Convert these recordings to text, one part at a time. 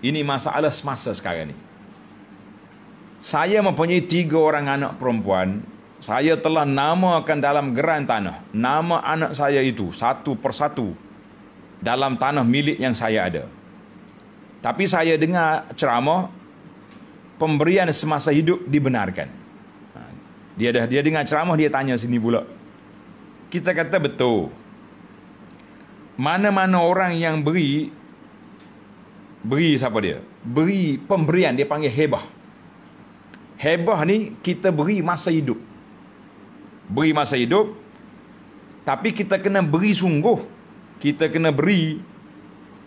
Ini masalah semasa sekarang ni. Saya mempunyai tiga orang anak perempuan. Saya telah namakan dalam geran tanah. Nama anak saya itu satu persatu dalam tanah milik yang saya ada. Tapi saya dengar ceramah pemberian semasa hidup dibenarkan. Ha, dia dah dia dengar ceramah dia tanya sini pula. Kita kata betul. Mana-mana orang yang beri Beri siapa dia? Beri pemberian dia panggil hebah. Hebah ni kita beri masa hidup. Beri masa hidup. Tapi kita kena beri sungguh. Kita kena beri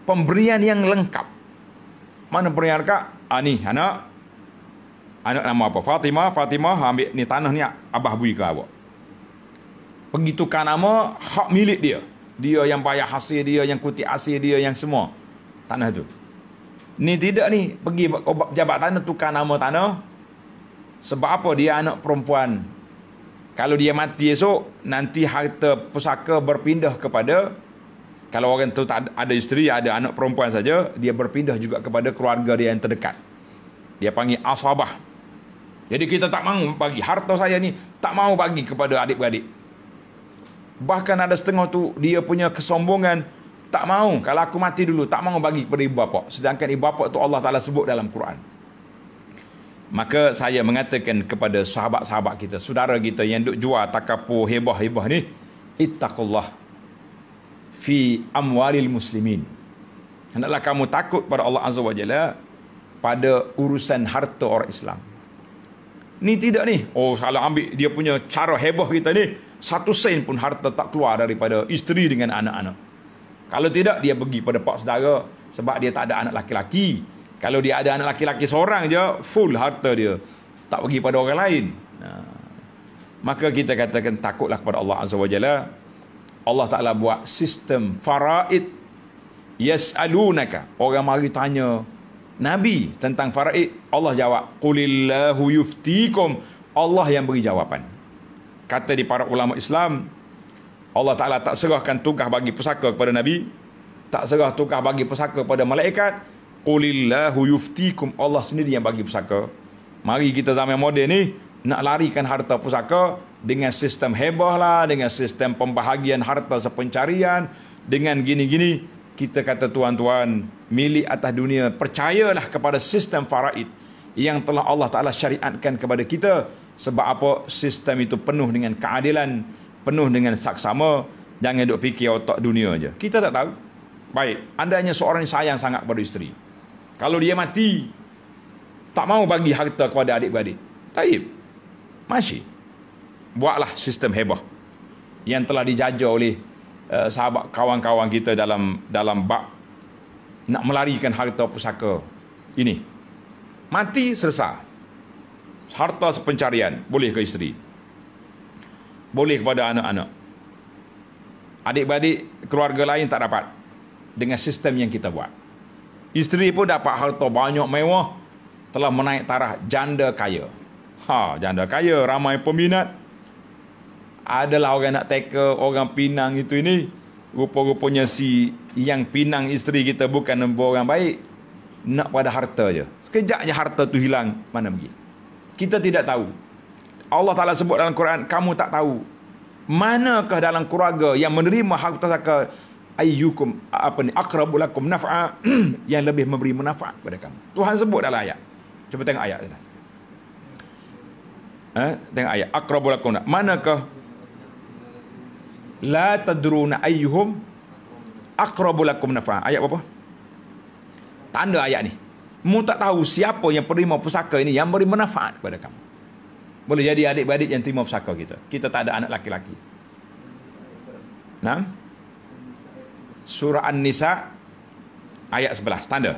pemberian yang lengkap. Mana pemberian kak? Ah, ni anak. Anak nama apa? Fatimah. Fatimah ambil ni tanah ni abah beri ke awak. Begitukan nama hak milik dia. Dia yang bayar hasil dia, yang kutip hasil dia, yang semua. Tanah tu. Ni tidak ni pergi obat pejabat tanah tukar nama tanah. Sebab apa dia anak perempuan? Kalau dia mati esok nanti harta pusaka berpindah kepada kalau orang tu tak ada isteri ada anak perempuan saja dia berpindah juga kepada keluarga dia yang terdekat. Dia panggil asabah. Jadi kita tak mau bagi harta saya ni tak mau bagi kepada adik-beradik. Bahkan ada setengah tu dia punya kesombongan tak mau kalau aku mati dulu tak mau bagi kepada ibu bapa sedangkan ibu bapa itu Allah Taala sebut dalam Quran maka saya mengatakan kepada sahabat-sahabat kita saudara kita yang duk jual takapu hebah-hebah ni ittaqullah fi amwalil muslimin hendaklah kamu takut pada Allah Azza wa Jalla pada urusan harta orang Islam ni tidak ni oh kalau ambil dia punya cara hebah kita ni satu sen pun harta tak keluar daripada isteri dengan anak-anak kalau tidak dia pergi pada pak saudara sebab dia tak ada anak laki-laki. Kalau dia ada anak laki-laki seorang je, full harta dia. Tak pergi pada orang lain. Nah. Maka kita katakan takutlah kepada Allah Azza wa Jalla. Allah Taala buat sistem faraid yasalunaka. Orang mari tanya Nabi tentang faraid, Allah jawab, "Qulillahu yuftikum." Allah yang beri jawapan. Kata di para ulama Islam, Allah Ta'ala tak serahkan tugas bagi pusaka kepada Nabi. Tak serah tugas bagi pusaka kepada malaikat. Qulillahu yuftikum. Allah sendiri yang bagi pusaka. Mari kita zaman moden ni. Nak larikan harta pusaka. Dengan sistem hebah lah. Dengan sistem pembahagian harta sepencarian. Dengan gini-gini. Kita kata tuan-tuan. Milik atas dunia. Percayalah kepada sistem faraid. Yang telah Allah Ta'ala syariatkan kepada kita. Sebab apa? Sistem itu penuh dengan keadilan. Keadilan penuh dengan saksama jangan duk fikir otak dunia aja kita tak tahu baik andainya seorang yang sayang sangat pada isteri kalau dia mati tak mau bagi harta kepada adik-beradik taib masih buatlah sistem hebah yang telah dijajah oleh uh, sahabat kawan-kawan kita dalam dalam bab nak melarikan harta pusaka ini mati selesai harta sepencarian boleh ke isteri boleh kepada anak-anak. Adik-beradik keluarga lain tak dapat dengan sistem yang kita buat. Isteri pun dapat harta banyak mewah telah menaik taraf janda kaya. Ha, janda kaya ramai peminat. Adalah orang nak take orang pinang itu ini. Rupa-rupanya si yang pinang isteri kita bukan nombor orang baik. Nak pada harta je. Sekejap harta tu hilang mana pergi. Kita tidak tahu. Allah Ta'ala sebut dalam Quran Kamu tak tahu Manakah dalam keluarga Yang menerima hak tersaka Ayyukum Apa ni Akrabulakum naf'a Yang lebih memberi manfaat kepada kamu Tuhan sebut dalam ayat Cuba tengok ayat Ha? Tengok ayat Akrabulakum naf'a Manakah La tadruna ayyuhum Akrabulakum naf'a Ayat berapa? Tanda ayat ni Mu tak tahu siapa yang menerima pusaka ini Yang memberi manfaat kepada kamu boleh jadi adik-beradik yang terima pusaka kita. Kita tak ada anak laki-laki. Nah? Surah An-Nisa ayat 11. Tanda.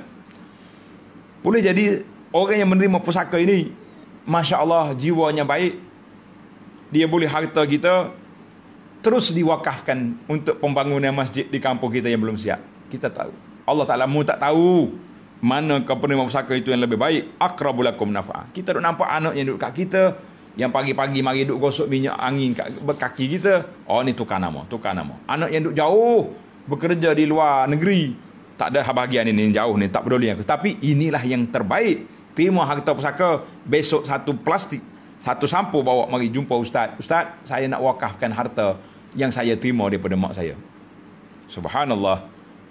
Boleh jadi orang yang menerima pusaka ini, Masya Allah jiwanya baik. Dia boleh harta kita terus diwakafkan untuk pembangunan masjid di kampung kita yang belum siap. Kita tahu. Allah Ta'ala mu tak tahu mana penerima pusaka itu yang lebih baik. Akrabulakum nafa'ah. Kita duk nampak anak yang duduk kat kita, yang pagi-pagi mari duk gosok minyak angin kat kaki kita. Oh ni tukar nama, tukar nama. Anak yang duk jauh bekerja di luar negeri. Tak ada bahagian ini jauh ni, tak peduli aku. Tapi inilah yang terbaik. Terima harta pusaka besok satu plastik, satu sampo bawa mari jumpa ustaz. Ustaz, saya nak wakafkan harta yang saya terima daripada mak saya. Subhanallah.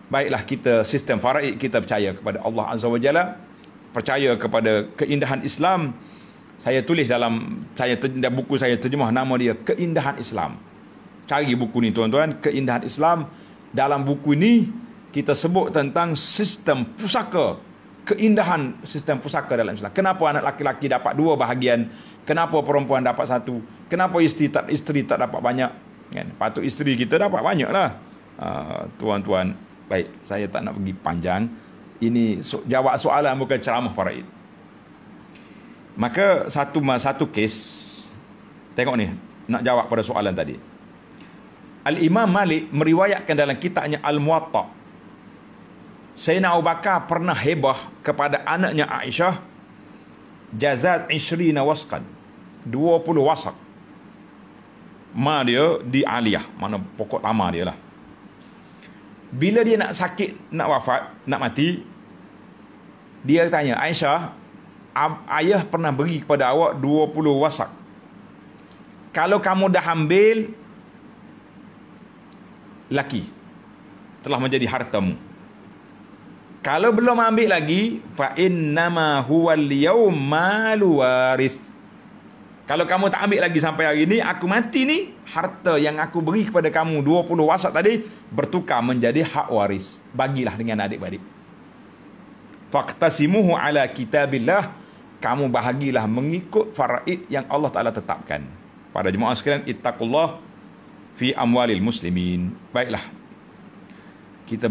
Baiklah kita sistem faraid kita percaya kepada Allah Azza Wajalla, percaya kepada keindahan Islam saya tulis dalam saya dalam buku saya terjemah nama dia keindahan Islam cari buku ni tuan-tuan keindahan Islam dalam buku ini kita sebut tentang sistem pusaka keindahan sistem pusaka dalam Islam kenapa anak laki-laki dapat dua bahagian kenapa perempuan dapat satu kenapa isteri tak isteri tak dapat banyak kan patut isteri kita dapat banyak lah ah, tuan-tuan baik saya tak nak pergi panjang ini so, jawab soalan bukan ceramah faraid Maka satu satu kes tengok ni nak jawab pada soalan tadi. Al Imam Malik meriwayatkan dalam kitabnya Al Muwatta. Sayyidina Abu Bakar pernah hebah kepada anaknya Aisyah jazad 20 wasqan. 20 wasaq. Ma dia di Aliyah, mana pokok tamar dia lah. Bila dia nak sakit, nak wafat, nak mati, dia tanya, Aisyah, ayah pernah beri kepada awak 20 wasak. Kalau kamu dah ambil laki telah menjadi hartamu. Kalau belum ambil lagi fa innama huwal yaum waris. Kalau kamu tak ambil lagi sampai hari ini aku mati ni harta yang aku beri kepada kamu 20 wasat tadi bertukar menjadi hak waris. Bagilah dengan adik-beradik. Faqtasimuhu ala kitabillah kamu bahagilah mengikut faraid yang Allah Ta'ala tetapkan. Pada jemaah sekalian, ittaqullah fi amwalil muslimin. Baiklah. Kita